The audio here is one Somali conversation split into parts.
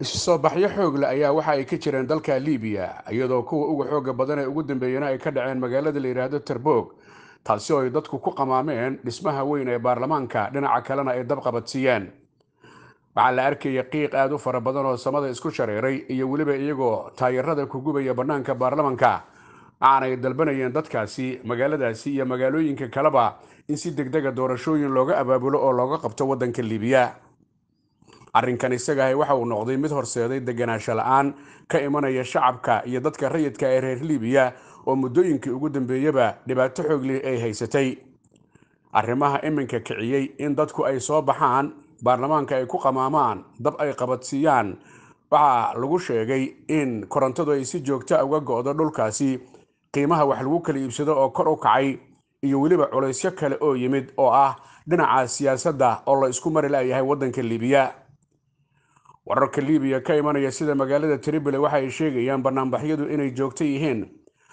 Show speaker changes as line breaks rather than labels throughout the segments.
isu baxyo xoog leh ayaa waxa ay ka jireen dalka liibiya iyadoo kuwa uga xoogga badan ee ugu dambeeyana ay ka dhaceen magaalada la yidhaahdo terboog taasi oo ay dadku ku qamaameen dhismaha weyn ee baarlamaanka dhinaca kalena ay dabqabadsiiyeen waxaa la arkaya qiiq aada u fara badan oo samada isku shareeray iyo weliba iyagoo taayarada ku gubaya bannaanka baarlamaanka ay dalbanayeen dadkaasi magaaladaasi iyo magaalooyinka kaleba in si deg dega ah doorashooyin looga abaabulo oo looga qabto waddanka liibiya arrinkan isagaah waxa uu noqday mid horseeday deganaansho la'aan ka imanaya shacabka iyo dadka rayidka ee reer liibiya oo muddooyinkii ugu dambeeyaba dhibaato xooglih ay haysatay arrimaha iminka kiciyey in dadku ay soo baxaan baarlamaanka ay ku qamaamaan dab ay qabadsiiyaan waxaa lagu sheegay in korontadu ay si joogta ah uga go-do dhulkaasi qiimaha wax lagu kala iibsado oo kor u kacay iyo weliba culaysyo kale oo yimid oo ah dhinaca siyaasadda oo la isku mari layahay waddanka liibiya wararka libiya ka imanaya sida magaalada tribole waxa ay sheegayaan banaanbaxyadu inay joogto yihiin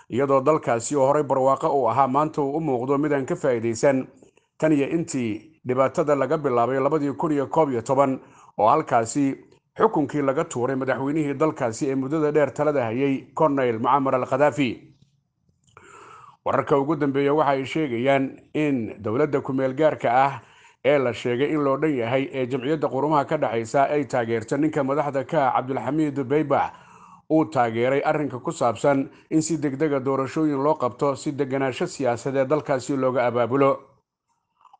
iyadoo dalkaasi oo horay barwaaqo uu ahaa maanta uu u muuqdo midaan ka faa'iidaysan tan iyo intii dhibaatada laga bilaabay labadii kun iyo koob iyo toban oo halkaasi xukunkii laga tuuray madaxweynihii dalkaasi ee muddada dheer talada hayay corneyl mucamar alkhadaafi wararka ugu dambeeya waxa ay sheegayaan in dowladda ku-meel gaarka ah ee la sheegay in loo dhan yahay ee jamciyadda qurumaha ka dhexaysa ay taageerto ninka madaxda ka ah cabdilxamiid baybax uu taageeray arrinka ku saabsan in si degdega ah doorashooyin loo qabto si deganaansho siyaasadeed dalkaasi looga abaabulo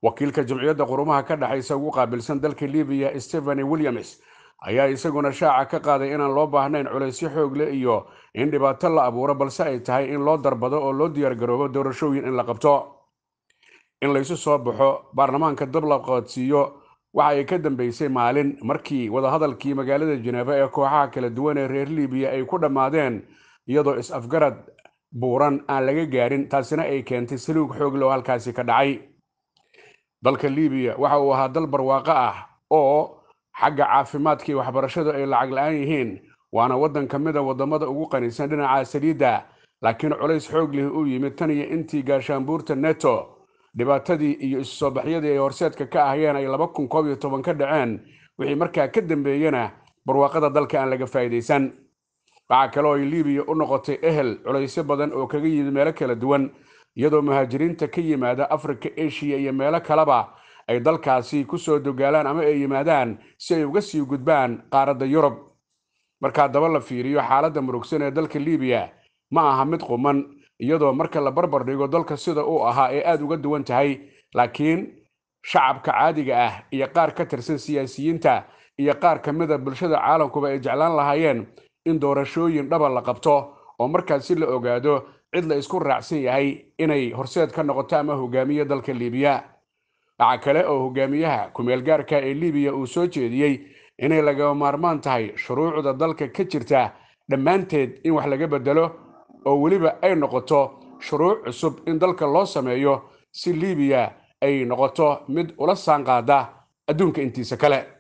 wakiilka jamciyadda qurumaha ka dhexaysa ugu qaabilsan dalka libiya stephani williams ayaa isaguna shaaca ka qaaday inaan loo baahnayn culaysyo xoog le iyo in dhibaato la abuuro balse ay tahay in loo darbado oo loo diyaargaroobo doorashooyin in la qabto in laysu soo baxo baarlamaanka dab la qoodsiiyo waxa ay ka dambeysay maalin markii wadahadalkii magaalada janeeba ee kooxaha kala duwan ee reer libiya ay ku dhammaadeen iyadoo is-afgarad buuran aan laga gaarin taasina ay keentay saluug oo halkaasi ka dhacay dalka libiya waxa uu ahaa dal barwaaqo ah oo xagga caafimaadkii iyo waxbarashadu ay lacag la-aan yihiin waana waddan ka mida ah waddamada ugu qanisan dhinaca saliidda laakiin culays xoog leh uu yimid tan iyo intii gaashaan buurta neto dhibaatadii iyo isusoo baxyadii ay horseedka ka ahayeen ay laba kun koob iyo toban ka dhaceen wixii markaa ka dambeeyena barwaaqada dalka aan laga faa'idaysan waxaa kaloo ay libiya u noqotay ehel culaysyo badan oo kaga yimid meelo kala duwan iyadoo muhaajiriinta ka yimaada afrika eshiya iyo meelo kaleba ay dalkaasi ku soo dogaalaan ama ay yimaadaan si ay uga sii gudbaan qaaradda yurub markaa daba la fiiriyo xaaladda murugsan ee dalka libiya ma aha mid quman iyadoo marka la barbar dhigo dalka sida uu ahaa ee aada uga duwan tahay laakiin shacabka caadiga ah iyo qaar ka tirsan siyaasiyiinta iyo qaar ka mida bulshada caalamkuba ay jeclaan lahaayeen in doorashooyin dhaba la qabto oo markaasi la ogaado cid la isku raacsan yahay inay horseed ka noqoto ama hogaamiye dalka liibiya waxaa kale oo hogaamiyaha ku-meelgaarka ah ee liibiya uu soo jeediyey inay lagama maarmaan tahay shuruucda dalka ka jirta dhammaanteed in wax laga bedelo oo weliba ay noqoto shuruuc cusub in dalka loo sameeyo si liibiya ay noqoto mid ula saanqaada adduunka intiisa kale